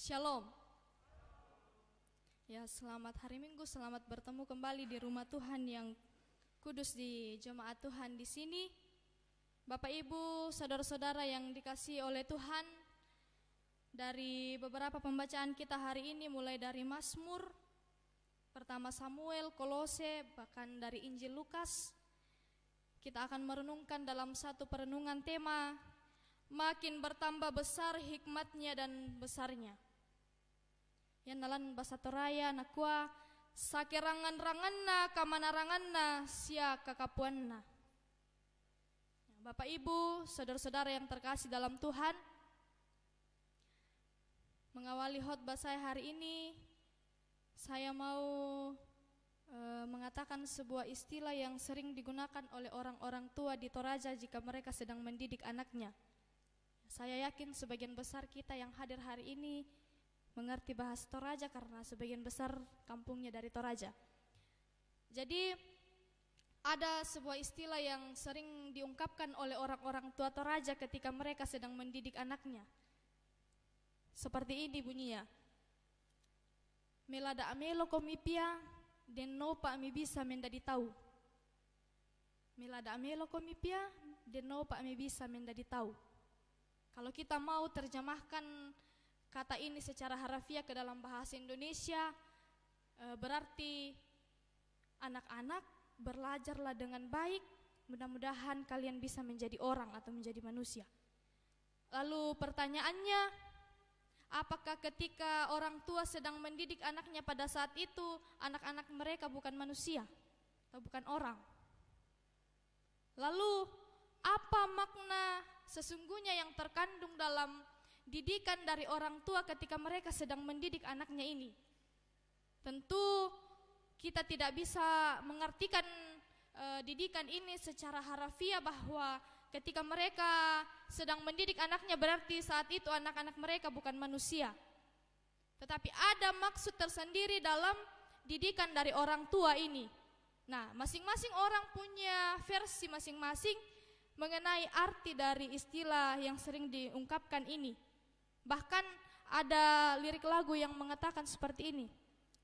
Shalom. Ya, selamat hari Minggu, selamat bertemu kembali di rumah Tuhan yang kudus di jemaat Tuhan di sini. Bapak Ibu, saudara-saudara yang dikasih oleh Tuhan, dari beberapa pembacaan kita hari ini mulai dari Mazmur, pertama Samuel, Kolose, bahkan dari Injil Lukas, kita akan merenungkan dalam satu perenungan tema makin bertambah besar hikmatnya dan besarnya. Yang nalan basatoraya nakua sakirangan ranganna kamanaranganna sia na. Bapak Ibu, saudara-saudara yang terkasih dalam Tuhan, mengawali hot saya hari ini, saya mau e, mengatakan sebuah istilah yang sering digunakan oleh orang-orang tua di Toraja jika mereka sedang mendidik anaknya. Saya yakin sebagian besar kita yang hadir hari ini mengerti bahasa Toraja karena sebagian besar kampungnya dari Toraja. Jadi ada sebuah istilah yang sering diungkapkan oleh orang-orang tua Toraja ketika mereka sedang mendidik anaknya. Seperti ini bunyinya. Melada amelo komipia den nopa mi bisa mendadi tahu. Melada amelo komipia den nopa mi bisa mendadi tahu. Kalau kita mau terjemahkan kata ini secara harafiah ke dalam bahasa Indonesia e, berarti anak-anak belajarlah dengan baik mudah-mudahan kalian bisa menjadi orang atau menjadi manusia lalu pertanyaannya apakah ketika orang tua sedang mendidik anaknya pada saat itu anak-anak mereka bukan manusia atau bukan orang lalu apa makna sesungguhnya yang terkandung dalam didikan dari orang tua ketika mereka sedang mendidik anaknya ini. Tentu kita tidak bisa mengartikan e, didikan ini secara harafiah bahwa ketika mereka sedang mendidik anaknya berarti saat itu anak-anak mereka bukan manusia. Tetapi ada maksud tersendiri dalam didikan dari orang tua ini. Nah, masing-masing orang punya versi masing-masing mengenai arti dari istilah yang sering diungkapkan ini. Bahkan ada lirik lagu yang mengatakan seperti ini.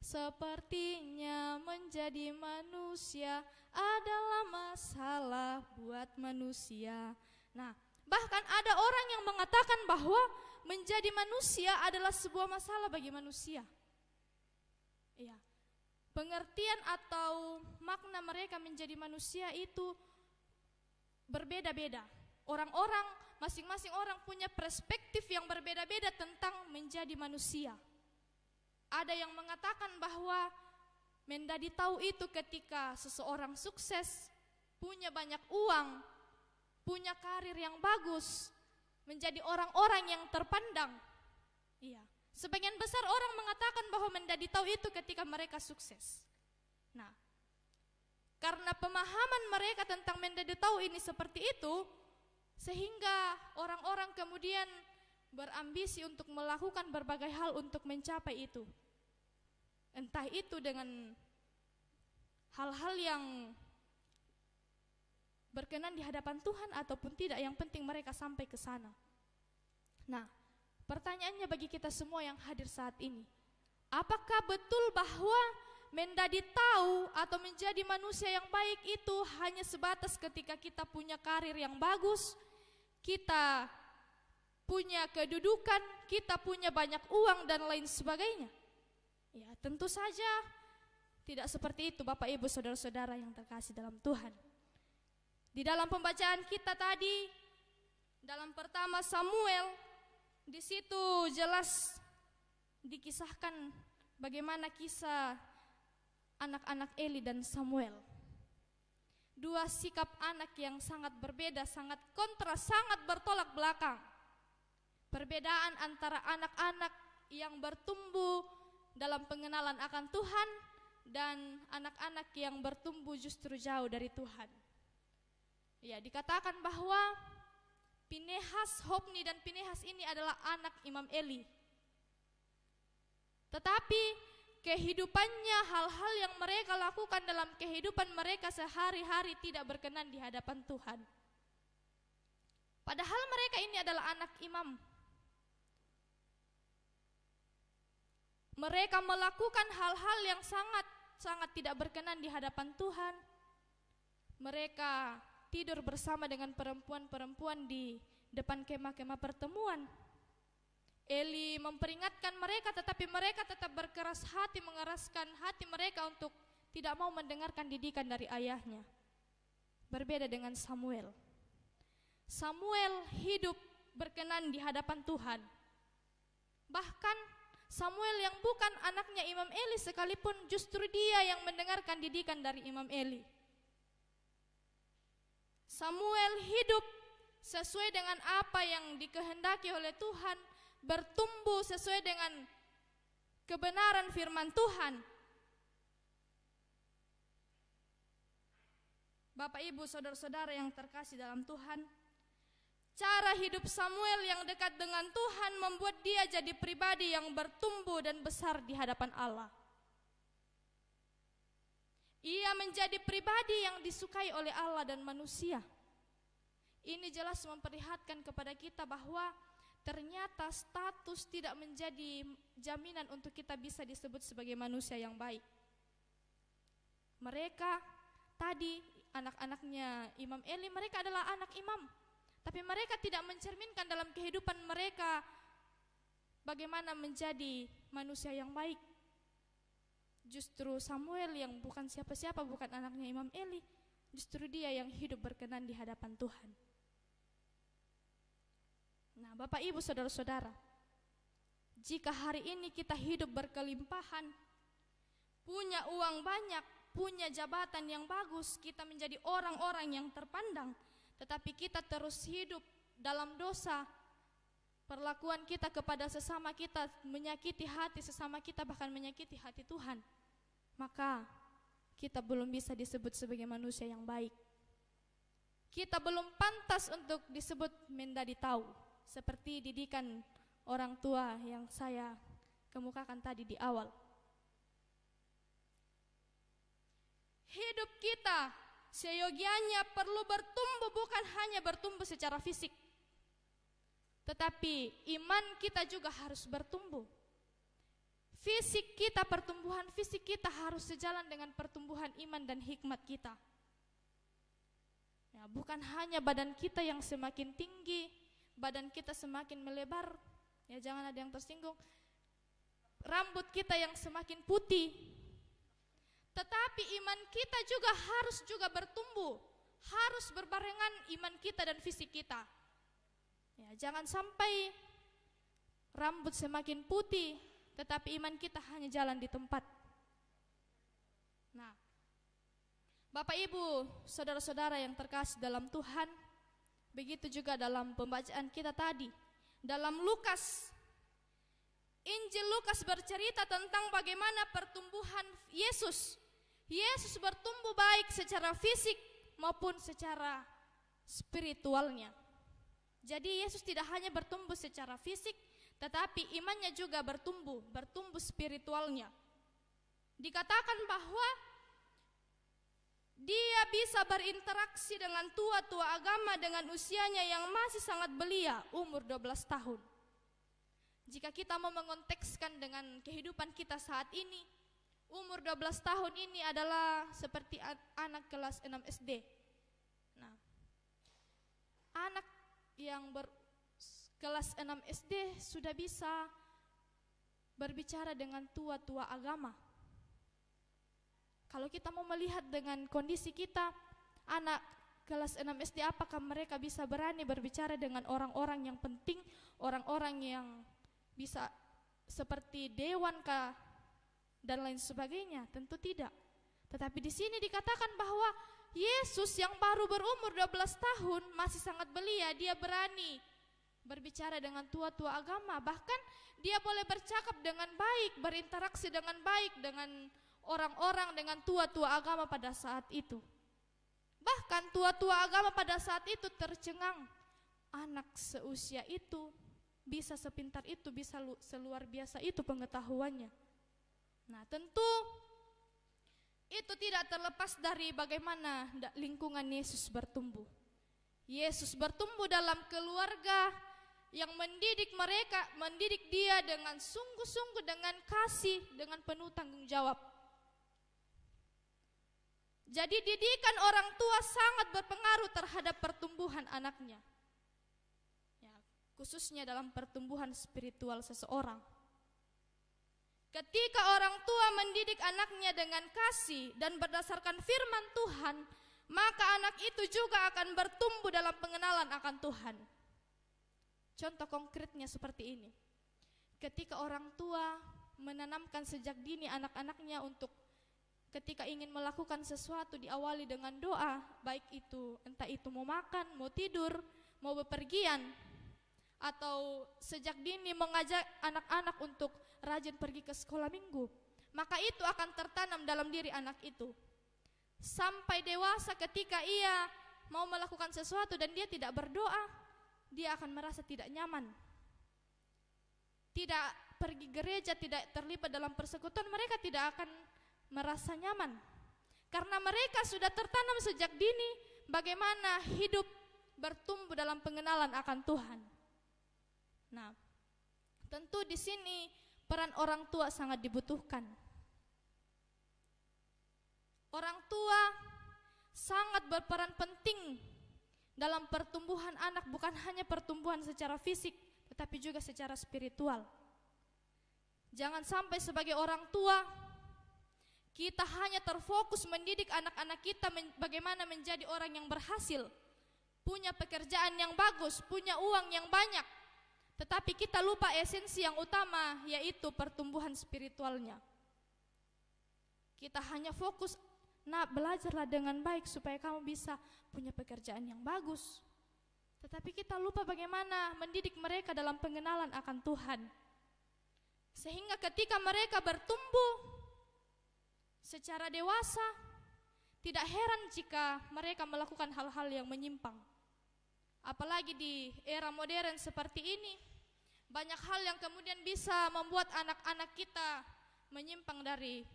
Sepertinya menjadi manusia adalah masalah buat manusia. Nah, bahkan ada orang yang mengatakan bahwa menjadi manusia adalah sebuah masalah bagi manusia. Iya. Pengertian atau makna mereka menjadi manusia itu berbeda-beda. Orang-orang masing-masing orang punya perspektif yang berbeda-beda tentang menjadi manusia. Ada yang mengatakan bahwa Mendadi tahu itu ketika seseorang sukses, punya banyak uang, punya karir yang bagus, menjadi orang-orang yang terpandang. Iya. Sebagian besar orang mengatakan bahwa Mendadi tahu itu ketika mereka sukses. Nah, karena pemahaman mereka tentang Mendadi tahu ini seperti itu, sehingga orang-orang kemudian berambisi untuk melakukan berbagai hal untuk mencapai itu. Entah itu dengan hal-hal yang berkenan di hadapan Tuhan ataupun tidak, yang penting mereka sampai ke sana. Nah, pertanyaannya bagi kita semua yang hadir saat ini, apakah betul bahwa Mendadi tahu atau menjadi manusia yang baik itu hanya sebatas ketika kita punya karir yang bagus, kita punya kedudukan, kita punya banyak uang dan lain sebagainya. Ya, tentu saja tidak seperti itu Bapak Ibu saudara-saudara yang terkasih dalam Tuhan. Di dalam pembacaan kita tadi dalam pertama Samuel di situ jelas dikisahkan bagaimana kisah anak-anak Eli dan Samuel dua sikap anak yang sangat berbeda, sangat kontras, sangat bertolak belakang. Perbedaan antara anak-anak yang bertumbuh dalam pengenalan akan Tuhan dan anak-anak yang bertumbuh justru jauh dari Tuhan. Ya, dikatakan bahwa Pinehas, Hopni dan Pinehas ini adalah anak Imam Eli. Tetapi kehidupannya hal-hal yang mereka lakukan dalam kehidupan mereka sehari-hari tidak berkenan di hadapan Tuhan. Padahal mereka ini adalah anak imam. Mereka melakukan hal-hal yang sangat sangat tidak berkenan di hadapan Tuhan. Mereka tidur bersama dengan perempuan-perempuan di depan kemah-kemah pertemuan. Eli memperingatkan mereka tetapi mereka tetap berkeras hati mengeraskan hati mereka untuk tidak mau mendengarkan didikan dari ayahnya. Berbeda dengan Samuel. Samuel hidup berkenan di hadapan Tuhan. Bahkan Samuel yang bukan anaknya Imam Eli sekalipun justru dia yang mendengarkan didikan dari Imam Eli. Samuel hidup sesuai dengan apa yang dikehendaki oleh Tuhan bertumbuh sesuai dengan kebenaran firman Tuhan. Bapak, ibu, saudara-saudara yang terkasih dalam Tuhan, cara hidup Samuel yang dekat dengan Tuhan membuat dia jadi pribadi yang bertumbuh dan besar di hadapan Allah. Ia menjadi pribadi yang disukai oleh Allah dan manusia. Ini jelas memperlihatkan kepada kita bahwa ternyata status tidak menjadi jaminan untuk kita bisa disebut sebagai manusia yang baik. Mereka tadi anak-anaknya Imam Eli, mereka adalah anak imam. Tapi mereka tidak mencerminkan dalam kehidupan mereka bagaimana menjadi manusia yang baik. Justru Samuel yang bukan siapa-siapa, bukan anaknya Imam Eli, justru dia yang hidup berkenan di hadapan Tuhan. Nah, Bapak Ibu saudara-saudara, jika hari ini kita hidup berkelimpahan, punya uang banyak, punya jabatan yang bagus, kita menjadi orang-orang yang terpandang, tetapi kita terus hidup dalam dosa, perlakuan kita kepada sesama kita menyakiti hati sesama kita bahkan menyakiti hati Tuhan, maka kita belum bisa disebut sebagai manusia yang baik. Kita belum pantas untuk disebut mendadi tahu seperti didikan orang tua yang saya kemukakan tadi di awal. Hidup kita seyogianya perlu bertumbuh bukan hanya bertumbuh secara fisik. Tetapi iman kita juga harus bertumbuh. Fisik kita, pertumbuhan fisik kita harus sejalan dengan pertumbuhan iman dan hikmat kita. Ya, bukan hanya badan kita yang semakin tinggi, badan kita semakin melebar, ya jangan ada yang tersinggung. Rambut kita yang semakin putih. Tetapi iman kita juga harus juga bertumbuh, harus berbarengan iman kita dan fisik kita. Ya, jangan sampai rambut semakin putih, tetapi iman kita hanya jalan di tempat. Nah, Bapak Ibu, saudara-saudara yang terkasih dalam Tuhan, Begitu juga dalam pembacaan kita tadi. Dalam Lukas, Injil Lukas bercerita tentang bagaimana pertumbuhan Yesus. Yesus bertumbuh baik secara fisik maupun secara spiritualnya. Jadi Yesus tidak hanya bertumbuh secara fisik, tetapi imannya juga bertumbuh, bertumbuh spiritualnya. Dikatakan bahwa dia bisa berinteraksi dengan tua-tua agama dengan usianya yang masih sangat belia, umur 12 tahun. Jika kita mau mengontekskan dengan kehidupan kita saat ini, umur 12 tahun ini adalah seperti anak kelas 6 SD. Nah, anak yang ber, kelas 6 SD sudah bisa berbicara dengan tua-tua agama kalau kita mau melihat dengan kondisi kita, anak kelas 6 SD apakah mereka bisa berani berbicara dengan orang-orang yang penting, orang-orang yang bisa seperti dewan kah dan lain sebagainya? Tentu tidak. Tetapi di sini dikatakan bahwa Yesus yang baru berumur 12 tahun masih sangat belia, dia berani berbicara dengan tua-tua agama, bahkan dia boleh bercakap dengan baik, berinteraksi dengan baik dengan orang-orang dengan tua-tua agama pada saat itu. Bahkan tua-tua agama pada saat itu tercengang. Anak seusia itu bisa sepintar itu, bisa lu, seluar biasa itu pengetahuannya. Nah, tentu itu tidak terlepas dari bagaimana lingkungan Yesus bertumbuh. Yesus bertumbuh dalam keluarga yang mendidik mereka, mendidik dia dengan sungguh-sungguh, dengan kasih, dengan penuh tanggung jawab. Jadi didikan orang tua sangat berpengaruh terhadap pertumbuhan anaknya. Ya, khususnya dalam pertumbuhan spiritual seseorang. Ketika orang tua mendidik anaknya dengan kasih dan berdasarkan firman Tuhan, maka anak itu juga akan bertumbuh dalam pengenalan akan Tuhan. Contoh konkretnya seperti ini. Ketika orang tua menanamkan sejak dini anak-anaknya untuk ketika ingin melakukan sesuatu diawali dengan doa, baik itu entah itu mau makan, mau tidur, mau bepergian, atau sejak dini mengajak anak-anak untuk rajin pergi ke sekolah minggu, maka itu akan tertanam dalam diri anak itu. Sampai dewasa ketika ia mau melakukan sesuatu dan dia tidak berdoa, dia akan merasa tidak nyaman. Tidak pergi gereja, tidak terlibat dalam persekutuan, mereka tidak akan merasa nyaman. Karena mereka sudah tertanam sejak dini bagaimana hidup bertumbuh dalam pengenalan akan Tuhan. Nah, tentu di sini peran orang tua sangat dibutuhkan. Orang tua sangat berperan penting dalam pertumbuhan anak bukan hanya pertumbuhan secara fisik tetapi juga secara spiritual. Jangan sampai sebagai orang tua kita hanya terfokus mendidik anak-anak kita men bagaimana menjadi orang yang berhasil, punya pekerjaan yang bagus, punya uang yang banyak. Tetapi kita lupa esensi yang utama yaitu pertumbuhan spiritualnya. Kita hanya fokus Nah, belajarlah dengan baik supaya kamu bisa punya pekerjaan yang bagus. Tetapi kita lupa bagaimana mendidik mereka dalam pengenalan akan Tuhan. Sehingga ketika mereka bertumbuh, Secara dewasa, tidak heran jika mereka melakukan hal-hal yang menyimpang. Apalagi di era modern seperti ini, banyak hal yang kemudian bisa membuat anak-anak kita menyimpang dari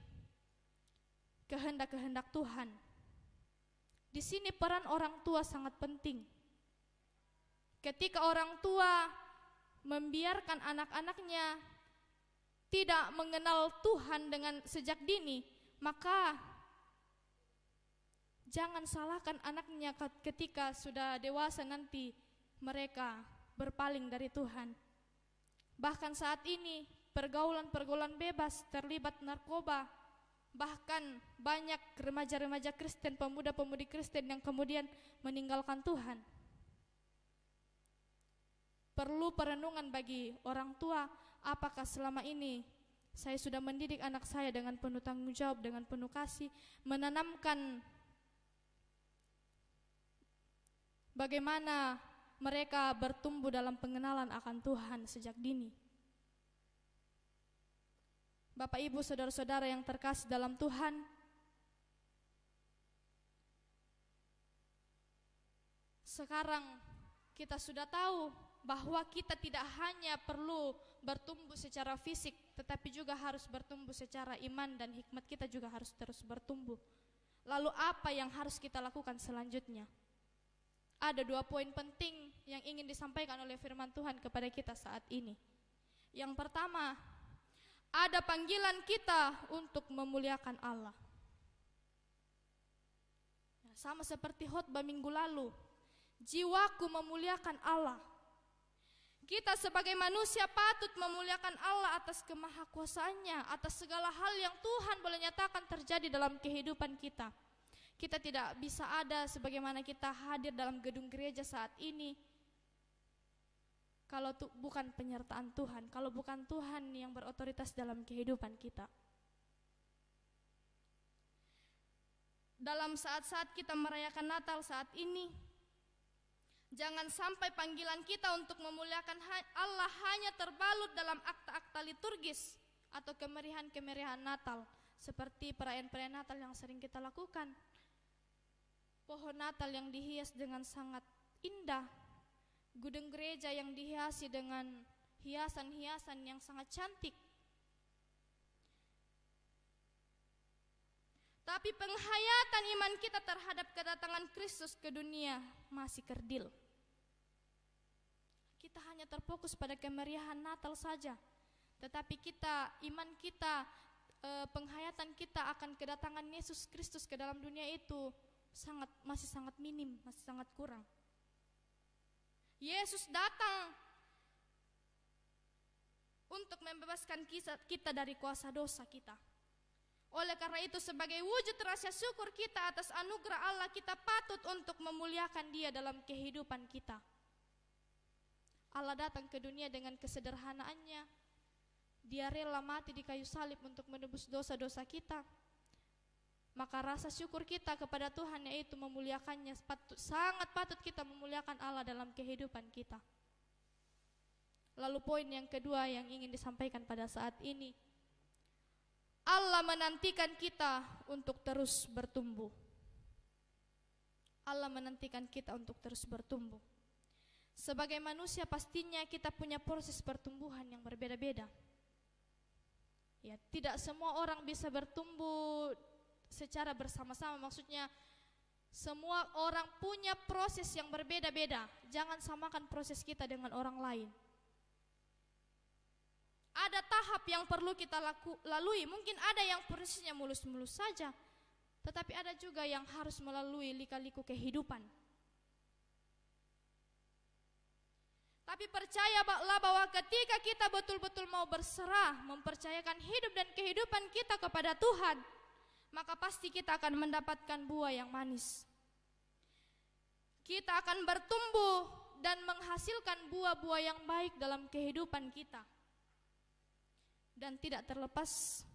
kehendak-kehendak Tuhan. Di sini peran orang tua sangat penting. Ketika orang tua membiarkan anak-anaknya tidak mengenal Tuhan dengan sejak dini, maka jangan salahkan anaknya ketika sudah dewasa nanti mereka berpaling dari Tuhan. Bahkan saat ini pergaulan-pergaulan bebas terlibat narkoba, bahkan banyak remaja-remaja Kristen, pemuda-pemudi Kristen yang kemudian meninggalkan Tuhan. Perlu perenungan bagi orang tua, apakah selama ini saya sudah mendidik anak saya dengan penuh tanggung jawab, dengan penuh kasih, menanamkan bagaimana mereka bertumbuh dalam pengenalan akan Tuhan sejak dini. Bapak, Ibu, saudara-saudara yang terkasih dalam Tuhan, sekarang kita sudah tahu bahwa kita tidak hanya perlu bertumbuh secara fisik, tetapi juga harus bertumbuh secara iman dan hikmat kita juga harus terus bertumbuh. Lalu apa yang harus kita lakukan selanjutnya? Ada dua poin penting yang ingin disampaikan oleh firman Tuhan kepada kita saat ini. Yang pertama, ada panggilan kita untuk memuliakan Allah. sama seperti khotbah minggu lalu, jiwaku memuliakan Allah kita sebagai manusia patut memuliakan Allah atas kemahakuasaannya, atas segala hal yang Tuhan boleh nyatakan terjadi dalam kehidupan kita. Kita tidak bisa ada sebagaimana kita hadir dalam gedung gereja saat ini. Kalau tu, bukan penyertaan Tuhan, kalau bukan Tuhan yang berotoritas dalam kehidupan kita. Dalam saat-saat kita merayakan Natal saat ini, Jangan sampai panggilan kita untuk memuliakan Allah hanya terbalut dalam akta-akta liturgis atau kemerihan-kemerihan Natal seperti perayaan-perayaan Natal yang sering kita lakukan. Pohon Natal yang dihias dengan sangat indah, gudeng gereja yang dihiasi dengan hiasan-hiasan yang sangat cantik. Tapi penghayatan iman kita terhadap kedatangan Kristus ke dunia masih kerdil. Kita hanya terfokus pada kemeriahan Natal saja. Tetapi kita, iman kita, eh, penghayatan kita akan kedatangan Yesus Kristus ke dalam dunia itu sangat masih sangat minim, masih sangat kurang. Yesus datang untuk membebaskan kita dari kuasa dosa kita. Oleh karena itu sebagai wujud rasa syukur kita atas anugerah Allah kita patut untuk memuliakan dia dalam kehidupan kita. Allah datang ke dunia dengan kesederhanaannya. Dia rela mati di kayu salib untuk menebus dosa-dosa kita. Maka rasa syukur kita kepada Tuhan yaitu memuliakannya. Patut, sangat patut kita memuliakan Allah dalam kehidupan kita. Lalu poin yang kedua yang ingin disampaikan pada saat ini. Allah menantikan kita untuk terus bertumbuh. Allah menantikan kita untuk terus bertumbuh. Sebagai manusia pastinya kita punya proses pertumbuhan yang berbeda-beda. Ya, tidak semua orang bisa bertumbuh secara bersama-sama. Maksudnya semua orang punya proses yang berbeda-beda. Jangan samakan proses kita dengan orang lain. Ada tahap yang perlu kita laku, lalui. Mungkin ada yang prosesnya mulus-mulus saja, tetapi ada juga yang harus melalui lika-liku kehidupan. Tapi percaya baklah bahwa ketika kita betul-betul mau berserah, mempercayakan hidup dan kehidupan kita kepada Tuhan, maka pasti kita akan mendapatkan buah yang manis. Kita akan bertumbuh dan menghasilkan buah-buah yang baik dalam kehidupan kita. Dan tidak terlepas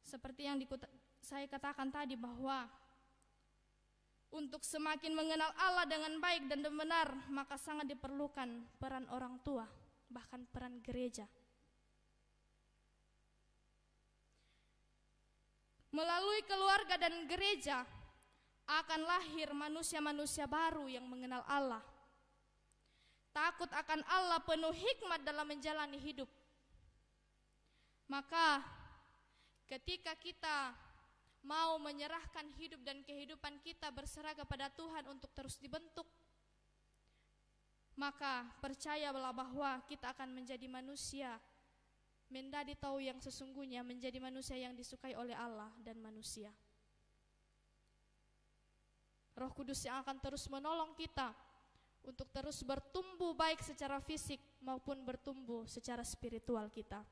seperti yang saya katakan tadi bahwa untuk semakin mengenal Allah dengan baik dan benar, maka sangat diperlukan peran orang tua, bahkan peran gereja. Melalui keluarga dan gereja akan lahir manusia-manusia baru yang mengenal Allah. Takut akan Allah penuh hikmat dalam menjalani hidup. Maka ketika kita mau menyerahkan hidup dan kehidupan kita berserah kepada Tuhan untuk terus dibentuk, maka percayalah bahwa kita akan menjadi manusia mendadi tahu yang sesungguhnya menjadi manusia yang disukai oleh Allah dan manusia. Roh Kudus yang akan terus menolong kita untuk terus bertumbuh baik secara fisik maupun bertumbuh secara spiritual kita.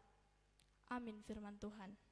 Amin firman Tuhan.